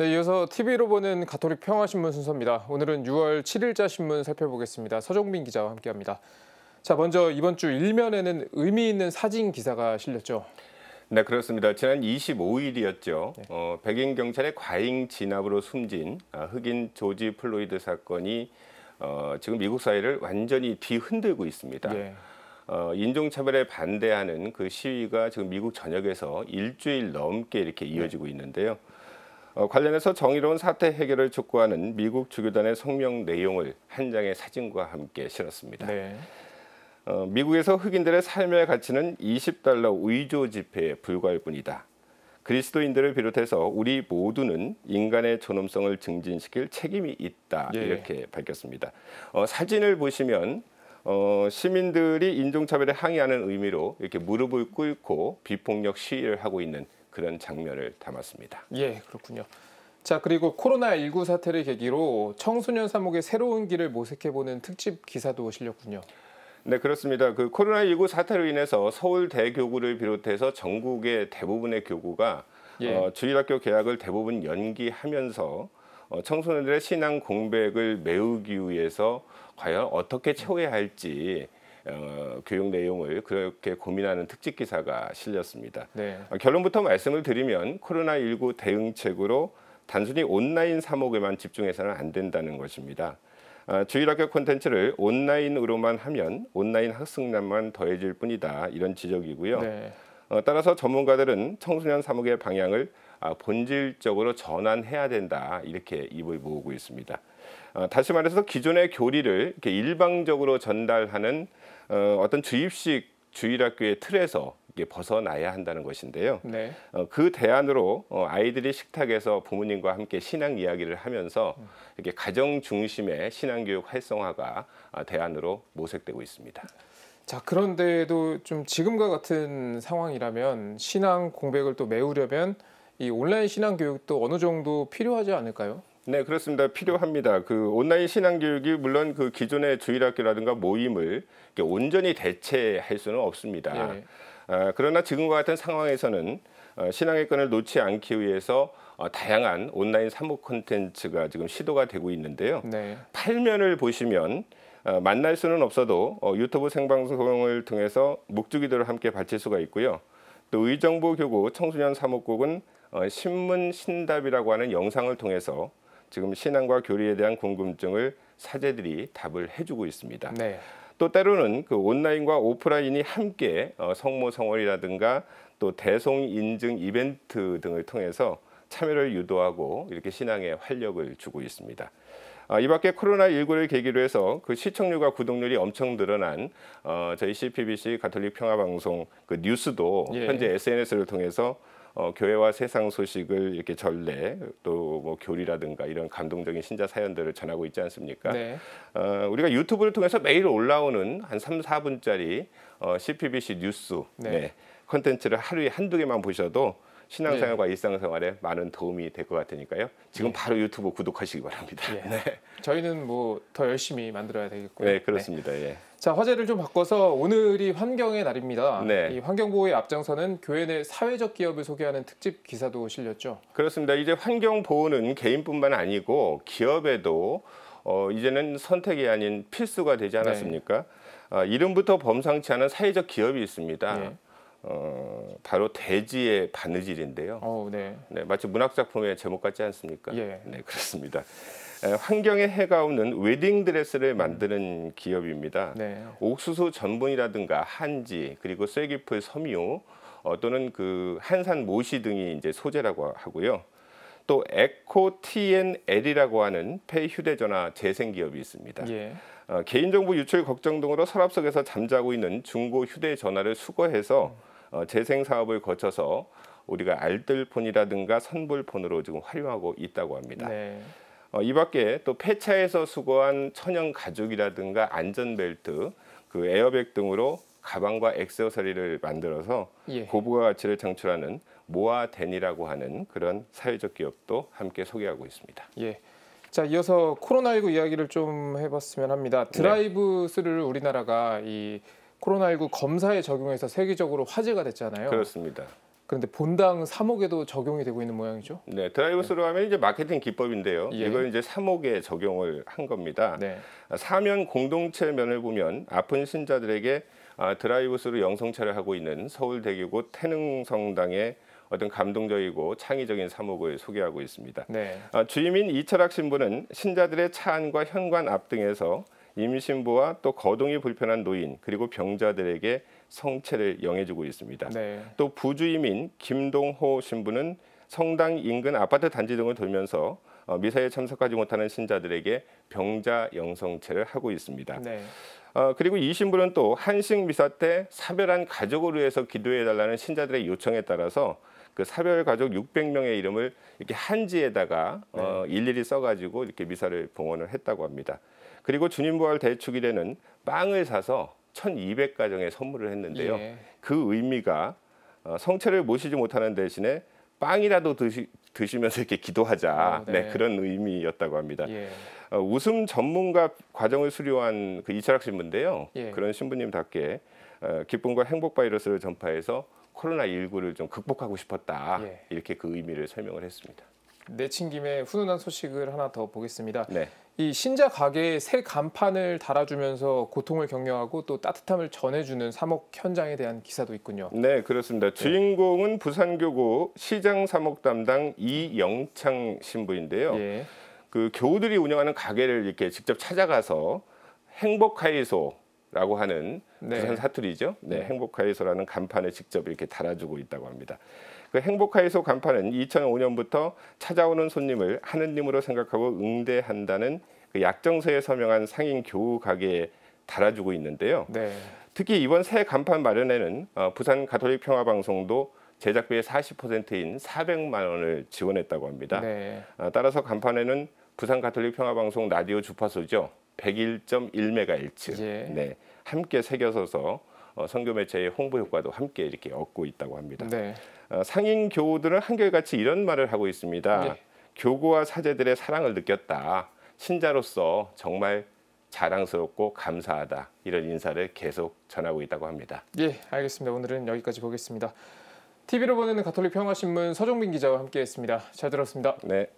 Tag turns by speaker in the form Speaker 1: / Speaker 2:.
Speaker 1: 네, 이어서 TV로 보는 가톨릭 평화신문 순서입니다. 오늘은 6월 7일자 신문 살펴보겠습니다. 서종민 기자와 함께합니다. 자, 먼저 이번 주1면에는 의미 있는 사진 기사가 실렸죠. 네, 그렇습니다. 지난 25일이었죠. 어, 백인 경찰의
Speaker 2: 과잉 진압으로 숨진 아, 흑인 조지 플로이드 사건이 어, 지금 미국 사회를 완전히 뒤흔들고 있습니다. 네. 어, 인종차별에 반대하는 그 시위가 지금 미국 전역에서 일주일 넘게 이렇게 이어지고 있는데요. 어, 관련해서 정의로운 사태 해결을 촉구하는 미국 주교단의 성명 내용을 한 장의 사진과 함께 실었습니다. 네. 어, 미국에서 흑인들의 삶의 가치는 20달러 위조 지폐에 불과할 뿐이다. 그리스도인들을 비롯해서 우리 모두는 인간의 존엄성을 증진시킬 책임이 있다 예. 이렇게 밝혔습니다. 어, 사진을 보시면 어, 시민들이 인종차별에 항의하는 의미로 이렇게 무릎을 꿇고 비폭력 시위를 하고 있는 그런 장면을 담았습니다.
Speaker 1: 예, 그렇군요. 자, 그리고 코로나19 사태를 계기로 청소년 사목의 새로운 길을 모색해보는 특집 기사도 실렸군요. 네, 그렇습니다. 그 코로나19 사태로 인해서 서울
Speaker 2: 대교구를 비롯해서 전국의 대부분의 교구가 예. 어, 주일학교 개학을 대부분 연기하면서 어, 청소년들의 신앙 공백을 메우기 위해서 과연 어떻게 채워야 할지 어, 교육 내용을 그렇게 고민하는 특집 기사가 실렸습니다. 네. 어, 결론부터 말씀을 드리면 코로나19 대응책으로 단순히 온라인 사목에만 집중해서는 안 된다는 것입니다. 어, 주일학교 콘텐츠를 온라인으로만 하면 온라인 학습난만 더해질 뿐이다 이런 지적이고요. 네. 어, 따라서 전문가들은 청소년 사목의 방향을 아, 본질적으로 전환해야 된다 이렇게 입을 모으고 있습니다. 다시 말해서 기존의 교리를 이렇게 일방적으로 전달하는 어, 어떤 주입식 주일학교의 틀에서 벗어나야 한다는 것인데요. 네. 어, 그 대안으로 어, 아이들이 식탁에서 부모님과 함께 신앙 이야기를 하면서 이렇게 가정 중심의 신앙교육 활성화가 아, 대안으로 모색되고 있습니다.
Speaker 1: 자 그런데도 좀 지금과 같은 상황이라면 신앙 공백을 또 메우려면 이 온라인 신앙 교육도 어느 정도 필요하지 않을까요?
Speaker 2: 네, 그렇습니다. 필요합니다. 그 온라인 신앙 교육이 물론 그 기존의 주일학교라든가 모임을 온전히 대체할 수는 없습니다. 예. 아, 그러나 지금과 같은 상황에서는 어, 신앙의 끈을 놓지 않기 위해서 어, 다양한 온라인 사무 콘텐츠가 지금 시도가 되고 있는데요. 네. 팔면을 보시면 어, 만날 수는 없어도 유튜브 생방송을 통해서 목주기도를 함께 바칠 수가 있고요. 또 의정부 교구 청소년 사목국은 신문 신답이라고 하는 영상을 통해서 지금 신앙과 교리에 대한 궁금증을 사제들이 답을 해주고 있습니다. 네. 또 때로는 그 온라인과 오프라인이 함께 어, 성모 성월이라든가 또 대송 인증 이벤트 등을 통해서 참여를 유도하고 이렇게 신앙에 활력을 주고 있습니다. 아, 이 밖에 코로나19를 계기로 해서 그 시청률과 구독률이 엄청 늘어난 어, 저희 CPBC 가톨릭 평화방송 그 뉴스도 예. 현재 SNS를 통해서 어, 교회와 세상 소식을 이렇게 전례 또 뭐 교리라든가 이런 감동적인 신자 사연들을 전하고 있지 않습니까? 네. 어, 우리가 유튜브를 통해서 매일 올라오는 한 3, 4분짜리 어, CPBC 뉴스 네. 네. 컨텐츠를 하루에 한두 개만 보셔도 신앙생활과 네. 일상생활에 많은 도움이 될 것 같으니까요. 지금 네. 바로 유튜브 구독하시기 바랍니다. 예. 네.
Speaker 1: 저희는 뭐 더 열심히 만들어야 되겠고요.
Speaker 2: 네, 네, 그렇습니다. 예.
Speaker 1: 자, 화제를 좀 바꿔서 오늘이 환경의 날입니다. 네. 이 환경 보호에 앞장서는 교회 내 사회적 기업을 소개하는 특집 기사도 실렸죠.
Speaker 2: 그렇습니다. 이제 환경 보호는 개인뿐만 아니고 기업에도 어, 이제는 선택이 아닌 필수가 되지 네. 않았습니까? 네. 어, 이름부터 범상치 않은 사회적 기업이 있습니다. 네. 어, 바로 대지의 바느질인데요. 오, 어, 네. 네, 마치 문학 작품의 제목 같지 않습니까? 예. 네, 그렇습니다. 에, 환경에 해가 오는 웨딩 드레스를 만드는 기업입니다. 네. 옥수수 전분이라든가 한지 그리고 쇠기풀 섬유 어, 또는 그 한산 모시 등이 이제 소재라고 하고요. 또 에코 TNL이라고 하는 폐 휴대전화 재생 기업이 있습니다. 예. 어, 개인정보 유출 걱정 등으로 서랍속에서 잠자고 있는 중고 휴대전화를 수거해서 어, 재생 사업을 거쳐서 우리가 알뜰폰이라든가 선불폰으로 지금 활용하고 있다고 합니다. 네. 어, 이 밖에 또 폐차에서 수거한 천연 가죽이라든가 안전벨트, 그 에어백 등으로 가방과 액세서리를 만들어서 예. 고부가 가치를 창출하는 모아덴이라고 하는 그런 사회적 기업도
Speaker 1: 함께 소개하고 있습니다. 예. 자, 이어서 코로나19 이야기를 좀 해봤으면 합니다. 드라이브스를 네. 우리나라가 이 코로나19 검사에 적용해서 세계적으로 화제가 됐잖아요. 그렇습니다. 그런데 본당 3억에도 적용이 되고 있는 모양이죠?
Speaker 2: 네, 드라이브스루 하면 이제 마케팅 기법인데요. 예. 이걸 이제 3억에 적용을 한 겁니다. 네. 사면 공동체 면을 보면 아픈 신자들에게 아, 드라이브스루 영성차를 하고 있는 서울대교구 태능성당의 어떤 감동적이고 창의적인 사목을 소개하고 있습니다. 네. 아, 주임인 이철학 신부는 신자들의 차 안과 현관 앞 등에서 임신부와 또 거동이 불편한 노인 그리고 병자들에게 성체를 영해주고 있습니다. 네. 또 부주임인 김동호 신부는 성당 인근 아파트 단지 등을 돌면서 어, 미사에 참석하지 못하는 신자들에게 병자 영성체를 하고 있습니다. 네. 어, 그리고 이 신부는 또 한식 미사 때 사별한 가족을 위해서 기도해달라는 신자들의 요청에 따라서 그 사별 가족 600명의 이름을 이렇게 한지에다가 어, 네. 어, 일일이 써가지고 이렇게 미사를 봉헌을 했다고 합니다. 그리고 주님부활 대축일에는 빵을 사서 1,200 가정에 선물을 했는데요. 예. 그 의미가 어, 성체를 모시지 못하는 대신에 빵이라도 드시, 드시면서 이렇게 기도하자 아, 네. 네. 그런 의미였다고 합니다. 예. 어, 웃음 전문가 과정을 수료한 그 이철학 신부인데요. 예. 그런 신부님답게 어, 기쁨과 행복 바이러스를 전파해서 코로나 19를 좀 극복하고 싶었다 예. 이렇게 그 의미를 설명을 했습니다.
Speaker 1: 내친 김에 훈훈한 소식을 하나 더 보겠습니다. 네. 이 신자 가게에 새 간판을 달아주면서 고통을 격려하고 또 따뜻함을 전해주는 사목 현장에 대한 기사도 있군요.
Speaker 2: 네, 그렇습니다. 네. 주인공은 부산교구 시장 사목 담당 이영창 신부인데요. 예. 그 교우들이 운영하는 가게를 이렇게 직접 찾아가서 행복하이소 라고 하는 네. 부산 사투리죠. 네, 네. 행복하에서라는 간판을 직접 이렇게 달아주고 있다고 합니다. 그행복하에서 간판은 2005년부터 찾아오는 손님을 하느님으로 생각하고 응대한다는 그 약정서에 서명한 상인 교우 가게에 달아주고 있는데요. 네. 특히 이번 새 간판 마련에는 어, 부산 가톨릭 평화방송도 제작비의 40%인 400만 원을 지원했다고 합니다. 네. 어, 따라서 간판에는 부산 가톨릭 평화방송 라디오 주파수죠. 1 0 1 1메가헤 예. 네. 함께 새겨서서 성교 어, 매체의 홍보 효과도 함께 이렇게 얻고 있다고 합니다. 네. 어, 상인 교우들은 한결같이 이런 말을 하고 있습니다. 네. 교구와 사제들의 사랑을 느꼈다. 신자로서 정말 자랑스럽고 감사하다. 이런 인사를 계속 전하고 있다고 합니다.
Speaker 1: 예, 알겠습니다. 오늘은 여기까지 보겠습니다. TV로 보내는 가톨릭 평화신문 서종민 기자와 함께했습니다. 잘 들었습니다. 네.